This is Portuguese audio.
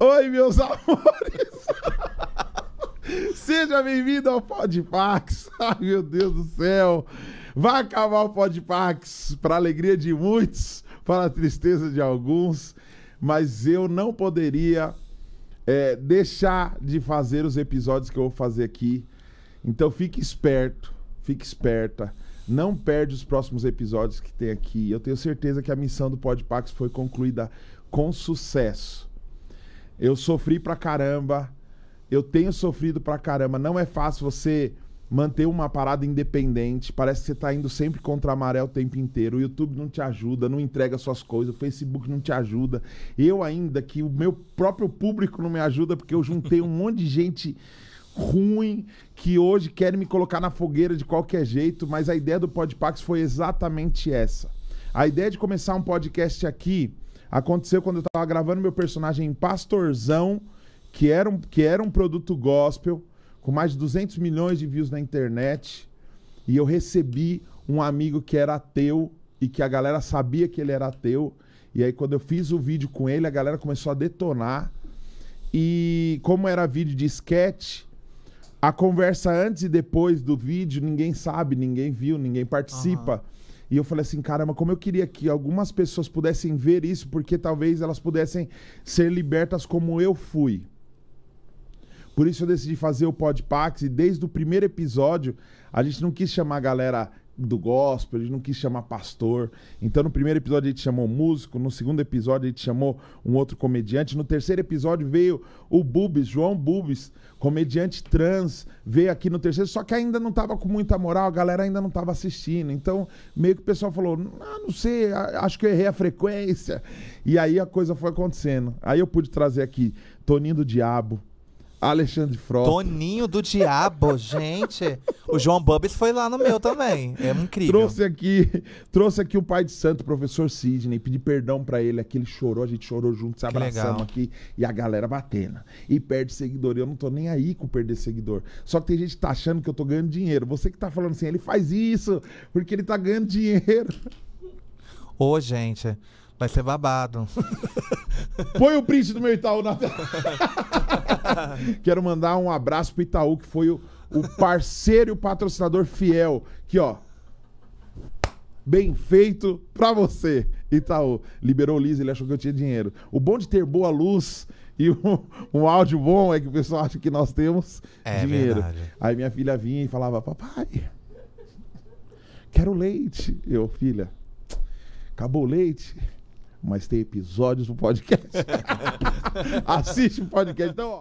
Oi, meus amores! Seja bem-vindo ao Podpax. Ai, meu Deus do céu! Vai acabar o Podpax para alegria de muitos, para a tristeza de alguns, mas eu não poderia é, deixar de fazer os episódios que eu vou fazer aqui. Então fique esperto, fique esperta. Não perde os próximos episódios que tem aqui. Eu tenho certeza que a missão do Podpax foi concluída com sucesso. Eu sofri pra caramba. Eu tenho sofrido pra caramba. Não é fácil você manter uma parada independente. Parece que você tá indo sempre contra a maré o tempo inteiro. O YouTube não te ajuda, não entrega suas coisas, o Facebook não te ajuda. Eu ainda que o meu próprio público não me ajuda porque eu juntei um monte de gente ruim que hoje querem me colocar na fogueira de qualquer jeito, mas a ideia do Podpax foi exatamente essa. A ideia de começar um podcast aqui Aconteceu quando eu tava gravando meu personagem em Pastorzão, que era um, que era um produto gospel, com mais de 200 milhões de views na internet. E eu recebi um amigo que era ateu e que a galera sabia que ele era ateu. E aí, quando eu fiz o vídeo com ele, a galera começou a detonar. E como era vídeo de sketch, a conversa antes e depois do vídeo, ninguém sabe, ninguém viu, ninguém participa. Uhum. E eu falei assim, caramba, como eu queria que algumas pessoas pudessem ver isso, porque talvez elas pudessem ser libertas como eu fui. Por isso eu decidi fazer o Podpax e desde o primeiro episódio a gente não quis chamar a galera do gospel, ele não quis chamar pastor. Então no primeiro episódio ele te chamou músico, no segundo episódio ele te chamou um outro comediante, no terceiro episódio veio o Bubis, João Bubis, comediante trans, veio aqui no terceiro, só que ainda não estava com muita moral, a galera ainda não estava assistindo. Então meio que o pessoal falou: ah, não sei, acho que eu errei a frequência. E aí a coisa foi acontecendo. Aí eu pude trazer aqui Toninho do Diabo, Alexandre Frota. Toninho do Diabo, gente. O João Bubbles foi lá no meu também. É incrível. Trouxe aqui, trouxe aqui o pai de santo, professor Sidney. Pedi perdão para ele aqui. Ele chorou, a gente chorou junto, se abraçamos aqui. E a galera batendo. E perde seguidor. Eu não tô nem aí com perder seguidor. Só que tem gente que tá achando que eu tô ganhando dinheiro. Você que tá falando assim, ele faz isso porque ele tá ganhando dinheiro. Ô, gente. Vai ser babado. Põe o print do meu Itaú na tela. Quero mandar um abraço pro Itaú, que foi o, o parceiro e o patrocinador fiel. Que, ó. Bem feito pra você, Itaú. Liberou o Liz, ele achou que eu tinha dinheiro. O bom de ter boa luz e um, um, áudio bom é que o pessoal acha que nós temos é, dinheiro. Verdade. Aí minha filha vinha e falava: Papai, quero leite. Eu, filha, acabou o leite? mas tem episódios no podcast. Assiste o podcast. Então, ó.